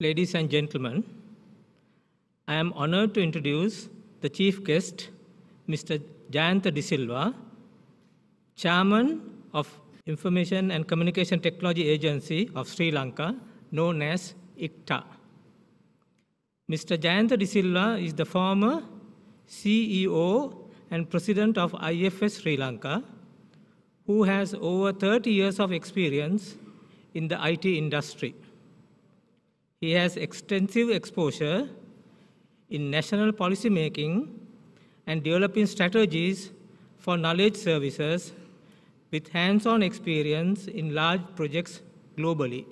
Ladies and gentlemen, I am honored to introduce the chief guest, Mr. Jayanta De Silva, Chairman of Information and Communication Technology Agency of Sri Lanka, known as ICTA. Mr. Jayanta De Silva is the former CEO and President of IFS Sri Lanka, who has over 30 years of experience in the IT industry. He has extensive exposure in national policy making and developing strategies for knowledge services with hands-on experience in large projects globally.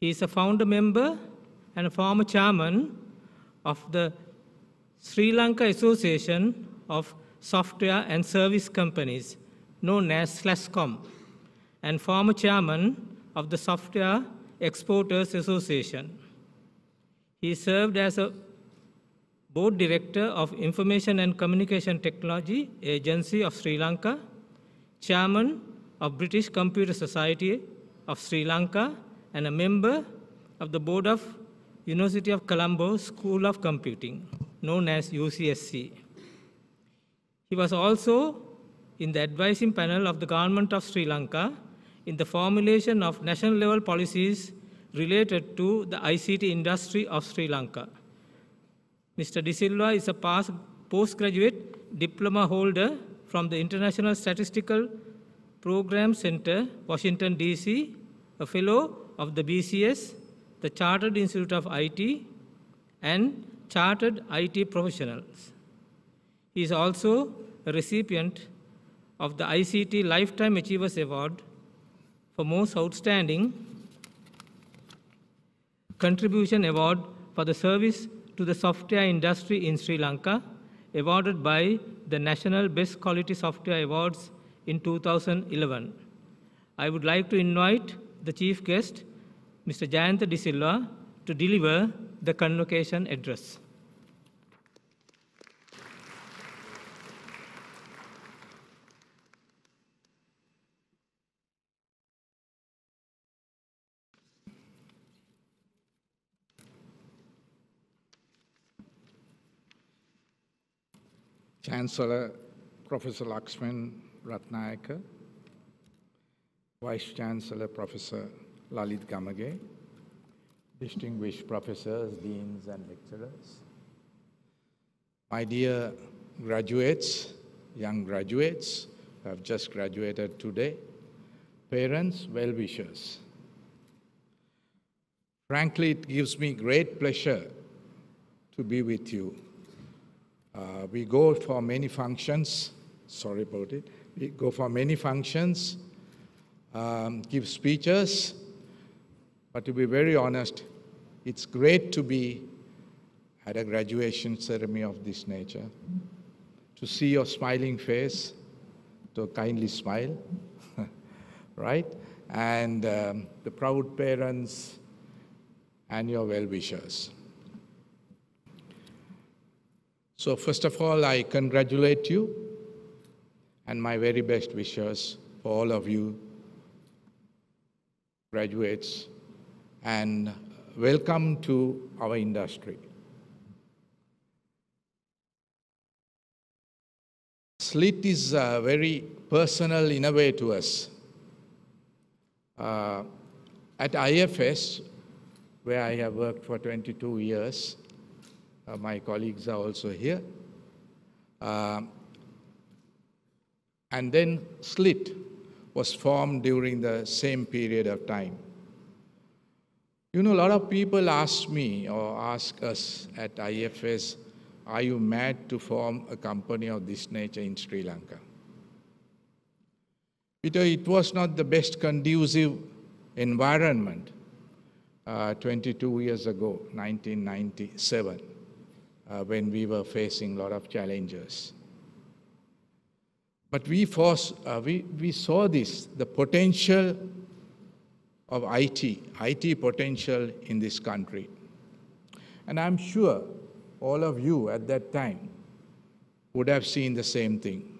He is a founder member and a former chairman of the Sri Lanka Association of Software and Service Companies, known as SLASCOM, and former chairman of the Software Exporters Association. He served as a board director of Information and Communication Technology Agency of Sri Lanka, chairman of British Computer Society of Sri Lanka, and a member of the board of University of Colombo School of Computing, known as UCSC. He was also in the advising panel of the government of Sri Lanka in the formulation of national level policies related to the ICT industry of Sri Lanka. Mr. De Silva is a past postgraduate diploma holder from the International Statistical Program Center, Washington, D.C., a fellow of the BCS, the Chartered Institute of IT, and Chartered IT Professionals. He is also a recipient of the ICT Lifetime Achievers Award for Most Outstanding Contribution Award for the service to the software industry in Sri Lanka, awarded by the National Best Quality Software Awards in 2011. I would like to invite the chief guest, Mr. Jayanta De Silva, to deliver the convocation address. Chancellor Professor Lakshman Ratnayaka, Vice Chancellor Professor Lalit Gamage, distinguished professors, deans, and lecturers, my dear graduates, young graduates who have just graduated today, parents, well wishers. Frankly, it gives me great pleasure to be with you uh, we go for many functions. Sorry about it. We go for many functions, um, give speeches, but to be very honest, it's great to be at a graduation ceremony of this nature, to see your smiling face, to kindly smile, right? And um, the proud parents and your well wishers. So, first of all, I congratulate you and my very best wishes for all of you graduates and welcome to our industry. Slit is very personal in a way to us. Uh, at IFS, where I have worked for 22 years, uh, my colleagues are also here. Uh, and then slit was formed during the same period of time. You know, a lot of people ask me or ask us at IFS, are you mad to form a company of this nature in Sri Lanka? Peter, it was not the best conducive environment uh, 22 years ago, 1997 uh, when we were facing a lot of challenges. But we, force, uh, we, we saw this, the potential of IT, IT potential in this country. And I'm sure all of you at that time would have seen the same thing.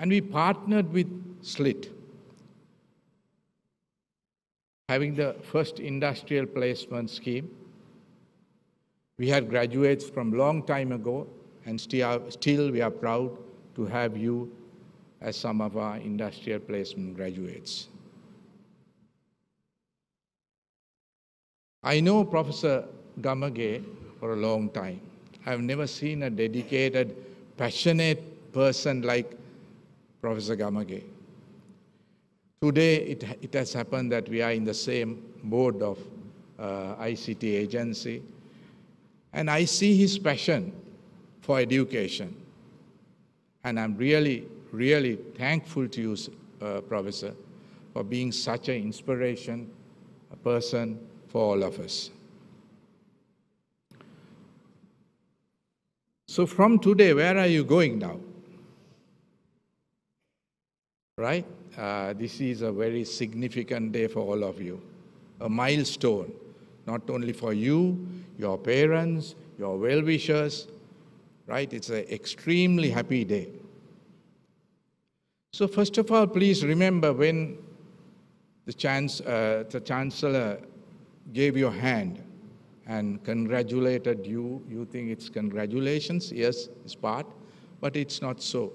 And we partnered with SLIT, having the first industrial placement scheme we had graduates from long time ago, and still we are proud to have you as some of our industrial placement graduates. I know Professor Gamage for a long time. I've never seen a dedicated, passionate person like Professor Gamage. Today, it, it has happened that we are in the same board of uh, ICT agency, and I see his passion for education. And I'm really, really thankful to you, uh, Professor, for being such an inspiration a person for all of us. So, from today, where are you going now? Right? Uh, this is a very significant day for all of you, a milestone, not only for you, your parents, your well wishers, right? It's an extremely happy day. So, first of all, please remember when the, chance, uh, the Chancellor gave you a hand and congratulated you, you think it's congratulations? Yes, it's part, but it's not so.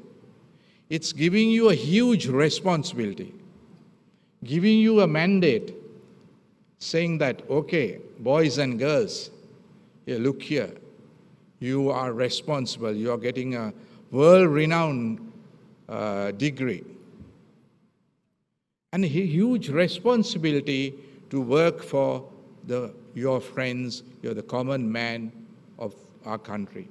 It's giving you a huge responsibility, giving you a mandate, saying that, okay, boys and girls, yeah, look here, you are responsible, you are getting a world renowned uh, degree. And a huge responsibility to work for the, your friends, you're the common man of our country.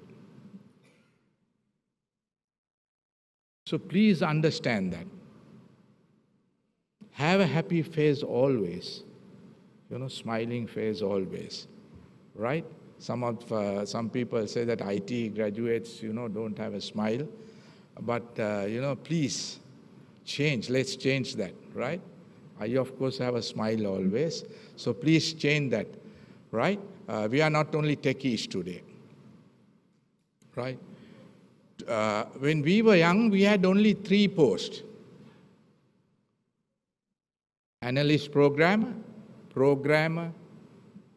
So please understand that. Have a happy face always, you know, smiling face always, right? Some of uh, some people say that IT graduates, you know, don't have a smile, but uh, you know, please change. Let's change that, right? I, of course, have a smile always, so please change that, right? Uh, we are not only techies today, right? Uh, when we were young, we had only three posts: analyst, programmer, programmer,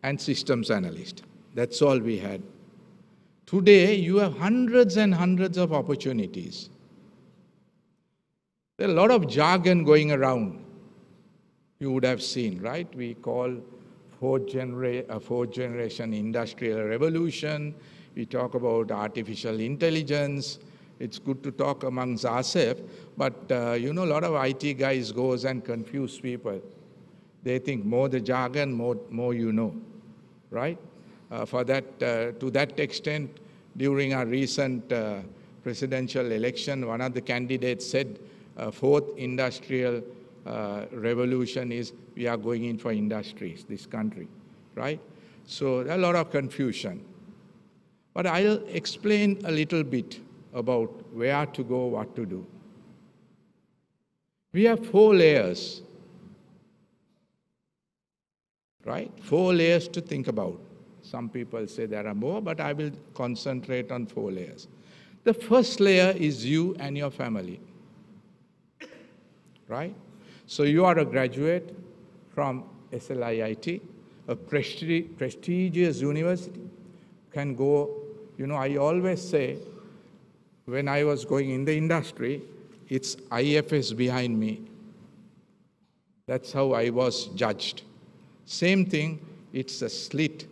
and systems analyst. That's all we had. Today, you have hundreds and hundreds of opportunities. There are a lot of jargon going around. You would have seen, right? We call fourth, genera- uh, fourth generation industrial revolution. We talk about artificial intelligence. It's good to talk amongst ourselves, but uh, you know, a lot of IT guys goes and confuse people. They think more the jargon, more, more you know, right? Uh, for that, uh, to that extent, during our recent uh, presidential election, one of the candidates said, fourth industrial revolution is we are going in for industries, this country, right? So a lot of confusion. But I'll explain a little bit about where to go, what to do. We have four layers, right? Four layers to think about. Some people say there are more, but I will concentrate on four layers. The first layer is you and your family. Right? So you are a graduate from SLIIT, a prestigious university, can go, you know, I always say, when I was going in the industry, it's IFS behind me. That's how I was judged. Same thing, it's a slit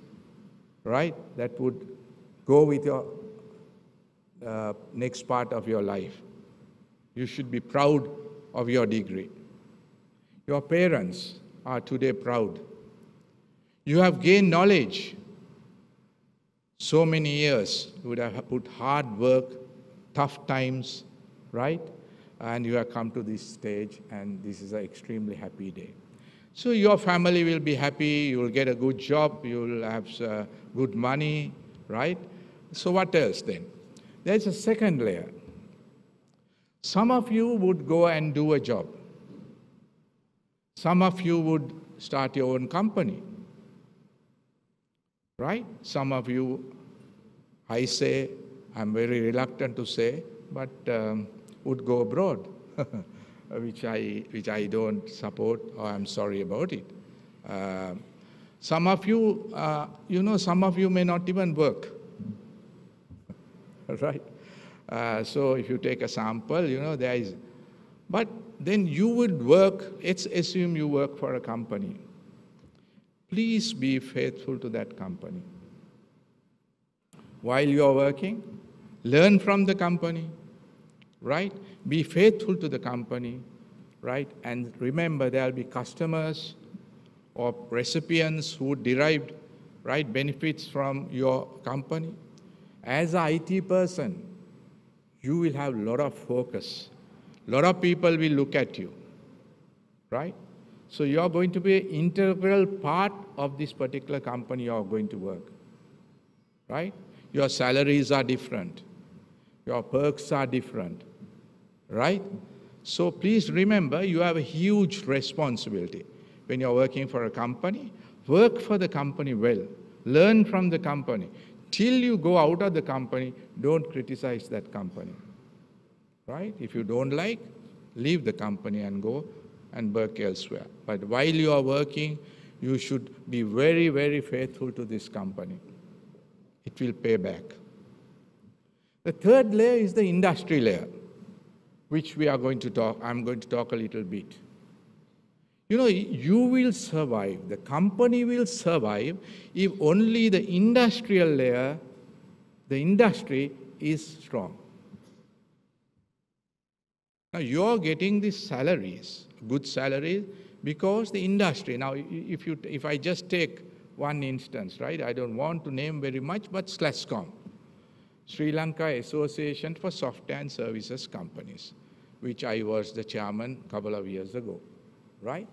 right? That would go with your uh, next part of your life. You should be proud of your degree. Your parents are today proud. You have gained knowledge. So many years, you would have put hard work, tough times, right? And you have come to this stage, and this is an extremely happy day. So your family will be happy, you will get a good job, you will have uh, good money, right? So what else then? There's a second layer. Some of you would go and do a job. Some of you would start your own company. Right? Some of you, I say, I'm very reluctant to say, but um, would go abroad. which I, which I don't support or I'm sorry about it. Uh, some of you, uh, you know, some of you may not even work, right? Uh, so if you take a sample, you know, there is, but then you would work, let's assume you work for a company. Please be faithful to that company. While you are working, learn from the company, right? be faithful to the company, right? And remember, there will be customers or recipients who derived right benefits from your company. As an IT person, you will have a lot of focus. A lot of people will look at you, right? So you are going to be an integral part of this particular company you are going to work, right? Your salaries are different. Your perks are different right? So please remember you have a huge responsibility when you're working for a company. Work for the company well, learn from the company. Till you go out of the company, don't criticize that company, right? If you don't like, leave the company and go and work elsewhere. But while you are working, you should be very, very faithful to this company. It will pay back. The third layer is the industry layer which we are going to talk, I'm going to talk a little bit. You know, you will survive, the company will survive if only the industrial layer, the industry is strong. Now, you're getting these salaries, good salaries, because the industry. Now, if, you, if I just take one instance, right, I don't want to name very much, but Slascom. Sri Lanka Association for Software and Services Companies, which I was the chairman a couple of years ago, right?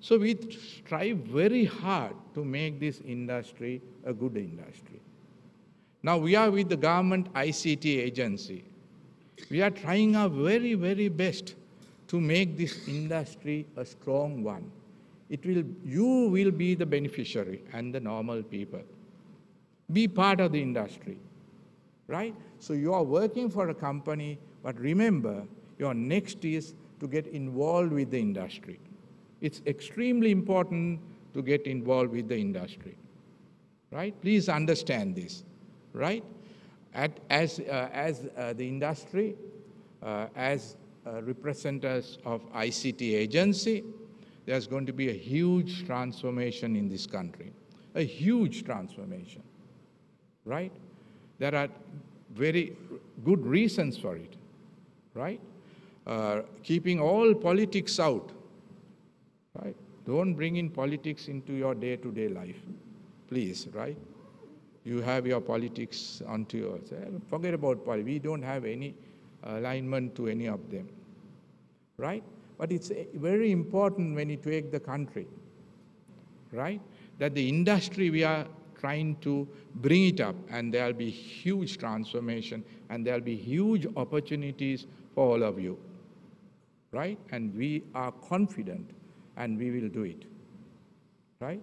So we strive very hard to make this industry a good industry. Now we are with the government ICT agency. We are trying our very, very best to make this industry a strong one. It will, you will be the beneficiary and the normal people. Be part of the industry right? So you are working for a company, but remember, your next is to get involved with the industry. It's extremely important to get involved with the industry, right? Please understand this, right? At, as uh, as uh, the industry, uh, as uh, representatives of ICT agency, there's going to be a huge transformation in this country, a huge transformation, right? There are very good reasons for it, right? Uh, keeping all politics out, right? Don't bring in politics into your day to day life, please, right? You have your politics onto yourself. Forget about politics. We don't have any alignment to any of them, right? But it's very important when you take the country, right? That the industry we are trying to bring it up and there'll be huge transformation and there'll be huge opportunities for all of you. Right? And we are confident and we will do it. Right?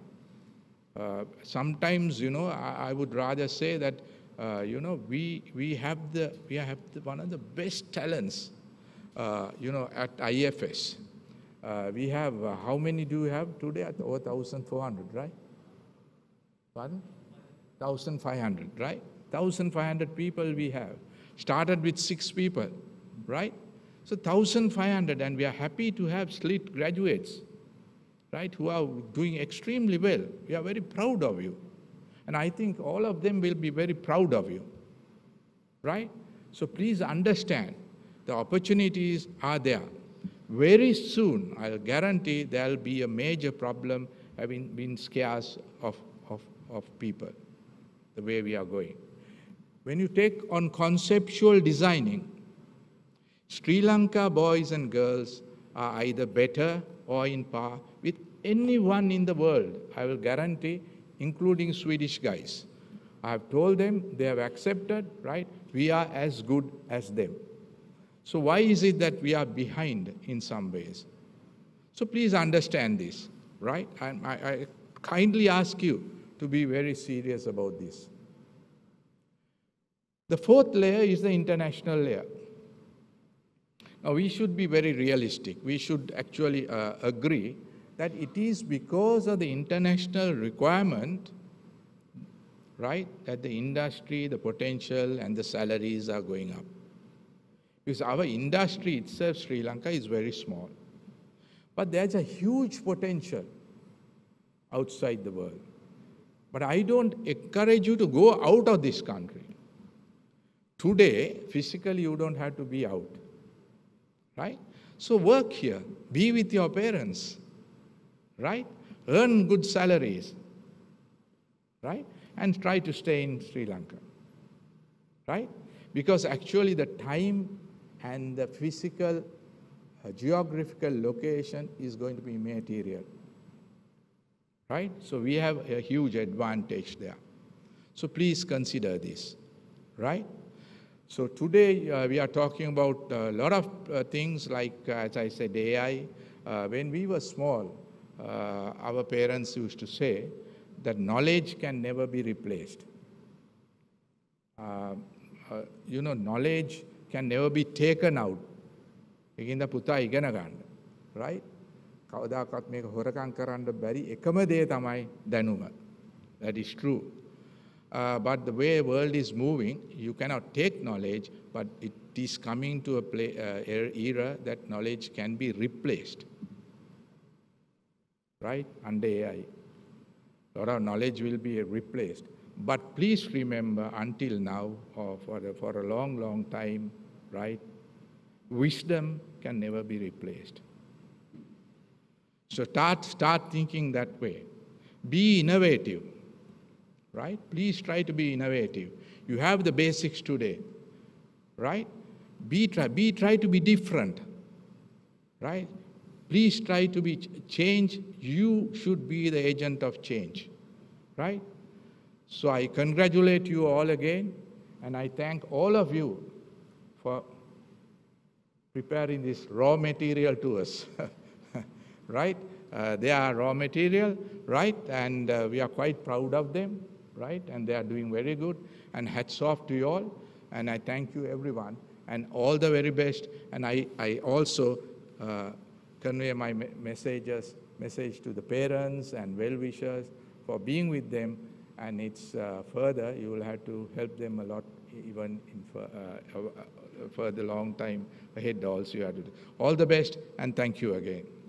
Uh, sometimes, you know, I, I, would rather say that, uh, you know, we, we have, the, we have the, one of the best talents, uh, you know, at IFS. Uh, we have, uh, how many do we have today? Over 1,400, right? Pardon? 1,500, right? 1,500 people we have. Started with six people, right? So 1,500, and we are happy to have SLIT graduates, right, who are doing extremely well. We are very proud of you. And I think all of them will be very proud of you, right? So please understand the opportunities are there. Very soon, I'll guarantee there'll be a major problem having been scarce of of people, the way we are going. When you take on conceptual designing, Sri Lanka boys and girls are either better or in par with anyone in the world, I will guarantee, including Swedish guys. I have told them, they have accepted, right? We are as good as them. So, why is it that we are behind in some ways? So, please understand this, right? I, I, I kindly ask you to be very serious about this. The fourth layer is the international layer. Now, we should be very realistic. We should actually uh, agree that it is because of the international requirement, right, that the industry, the potential, and the salaries are going up. Because our industry itself, Sri Lanka, is very small. But there's a huge potential outside the world. But I don't encourage you to go out of this country. Today, physically, you don't have to be out. Right? So work here. Be with your parents. Right? Earn good salaries. Right? And try to stay in Sri Lanka. Right? Because actually, the time and the physical uh, geographical location is going to be material right? So we have a huge advantage there. So please consider this, right? So today uh, we are talking about a lot of uh, things like, uh, as I said, AI. Uh, when we were small, uh, our parents used to say that knowledge can never be replaced. Uh, you know, knowledge can never be taken out. එකින්ද පුතා ඉගෙන Right? කවදාකත් මේක හොරකං කරන්න බැරි එකම දේ තමයි දැනුම. That is true. Uh, but the way world is moving, you cannot take knowledge, but it is coming to a play, uh, er, era that knowledge can be replaced. Right? Under AI. A lot of knowledge will be replaced. But please remember until now, or for, the, for a long, long time, right? Wisdom can never be replaced. So start, start thinking that way. Be innovative, right? Please try to be innovative. You have the basics today, right? Be try, be try to be different, right? Please try to be change. You should be the agent of change, right? So I congratulate you all again, and I thank all of you for preparing this raw material to us. right? Uh, they are raw material, right? And uh, we are quite proud of them, right? And they are doing very good. And hats off to you all. And I thank you, everyone, and all the very best. And I, I also uh, convey my messages, message to the parents and well-wishers for being with them. And it's uh, further, you will have to help them a lot even for uh, uh, the long time ahead also. You have to do. All the best, and thank you again.